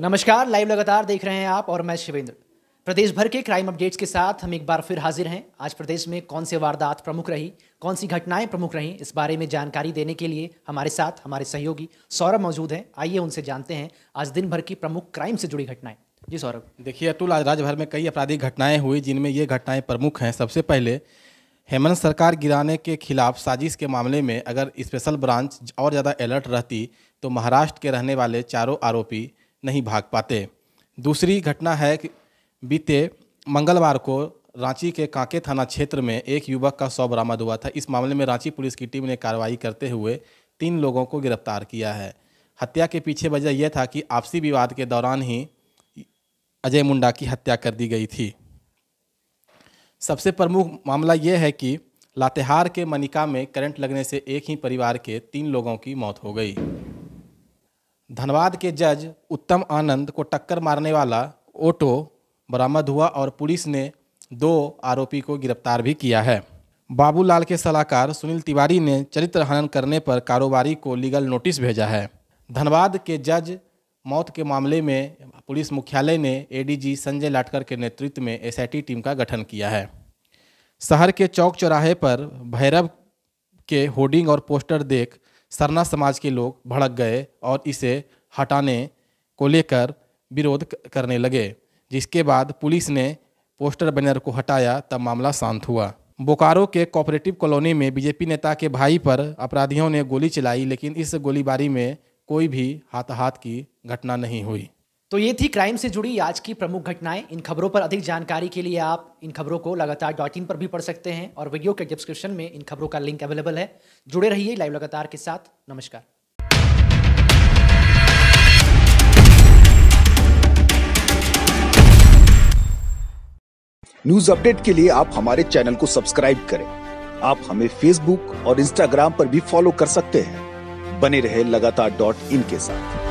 नमस्कार लाइव लगातार देख रहे हैं आप और मैं शिवेंद्र प्रदेश भर के क्राइम अपडेट्स के साथ हम एक बार फिर हाजिर हैं आज प्रदेश में कौन से वारदात प्रमुख रही कौन सी घटनाएं प्रमुख रही इस बारे में जानकारी देने के लिए हमारे साथ हमारे सहयोगी सौरभ मौजूद हैं आइए उनसे जानते हैं आज दिन भर की प्रमुख क्राइम से जुड़ी घटनाएं जी सौरभ देखिए अतुल आज राज्य भर में कई आपराधिक घटनाएं हुई जिनमें ये घटनाएं प्रमुख हैं सबसे पहले हेमंत सरकार गिराने के खिलाफ साजिश के मामले में अगर स्पेशल ब्रांच और ज़्यादा अलर्ट रहती तो महाराष्ट्र के रहने वाले चारों आरोपी नहीं भाग पाते दूसरी घटना है कि बीते मंगलवार को रांची के कांके थाना क्षेत्र में एक युवक का शव बरामद हुआ था इस मामले में रांची पुलिस की टीम ने कार्रवाई करते हुए तीन लोगों को गिरफ्तार किया है हत्या के पीछे वजह यह था कि आपसी विवाद के दौरान ही अजय मुंडा की हत्या कर दी गई थी सबसे प्रमुख मामला यह है कि लातेहार के मनिका में करंट लगने से एक ही परिवार के तीन लोगों की मौत हो गई धनबाद के जज उत्तम आनंद को टक्कर मारने वाला ऑटो बरामद हुआ और पुलिस ने दो आरोपी को गिरफ्तार भी किया है बाबूलाल के सलाहकार सुनील तिवारी ने चरित्र हनन करने पर कारोबारी को लीगल नोटिस भेजा है धनबाद के जज मौत के मामले में पुलिस मुख्यालय ने एडीजी संजय लाटकर के नेतृत्व में एसआईटी टीम का गठन किया है शहर के चौक चौराहे पर भैरव के होर्डिंग और पोस्टर देख सरना समाज के लोग भड़क गए और इसे हटाने को लेकर विरोध करने लगे जिसके बाद पुलिस ने पोस्टर बैनर को हटाया तब मामला शांत हुआ बोकारो के कोऑपरेटिव कॉलोनी में बीजेपी नेता के भाई पर अपराधियों ने गोली चलाई लेकिन इस गोलीबारी में कोई भी हाथाहाथ की घटना नहीं हुई तो ये थी क्राइम से जुड़ी आज की प्रमुख घटनाएं इन खबरों पर अधिक जानकारी के लिए आप इन खबरों को लगातार डॉट इन पर भी पढ़ सकते हैं और वीडियो के डिस्क्रिप्शन में इन खबरों का लिंक अवेलेबल है जुड़े रहिए लाइव लगातार के साथ नमस्कार न्यूज अपडेट के लिए आप हमारे चैनल को सब्सक्राइब करें आप हमें फेसबुक और इंस्टाग्राम पर भी फॉलो कर सकते हैं बने रहे लगातार डॉट इन के साथ